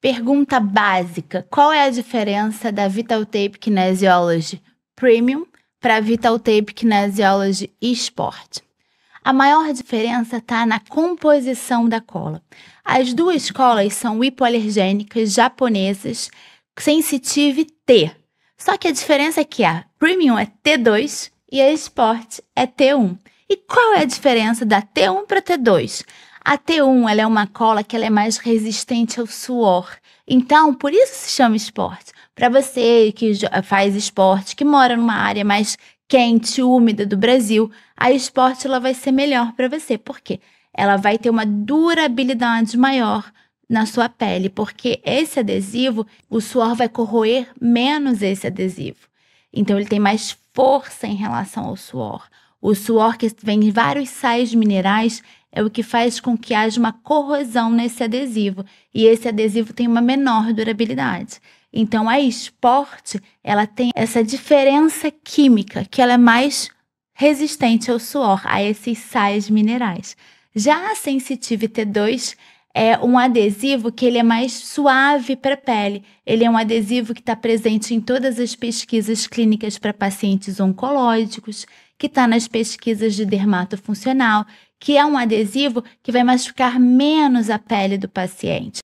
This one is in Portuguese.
Pergunta básica: qual é a diferença da Vital Tape Kinesiology Premium para Vital Tape Kinesiology Sport? A maior diferença está na composição da cola. As duas colas são hipoalergênicas japonesas, sensitive T. Só que a diferença é que a Premium é T2 e a Sport é T1. E qual é a diferença da T1 para T2? A T1 ela é uma cola que ela é mais resistente ao suor. Então, por isso se chama esporte. Para você que faz esporte, que mora numa área mais quente, úmida do Brasil, a esporte ela vai ser melhor para você. Por quê? Ela vai ter uma durabilidade maior na sua pele, porque esse adesivo, o suor vai corroer menos esse adesivo. Então ele tem mais força em relação ao suor. O suor que vem de vários sais minerais, é o que faz com que haja uma corrosão nesse adesivo e esse adesivo tem uma menor durabilidade. Então a esporte, ela tem essa diferença química que ela é mais resistente ao suor, a esses sais minerais. Já a Sensitive T2 é um adesivo que ele é mais suave para a pele. Ele é um adesivo que está presente em todas as pesquisas clínicas para pacientes oncológicos, que está nas pesquisas de dermatofuncional, que é um adesivo que vai machucar menos a pele do paciente.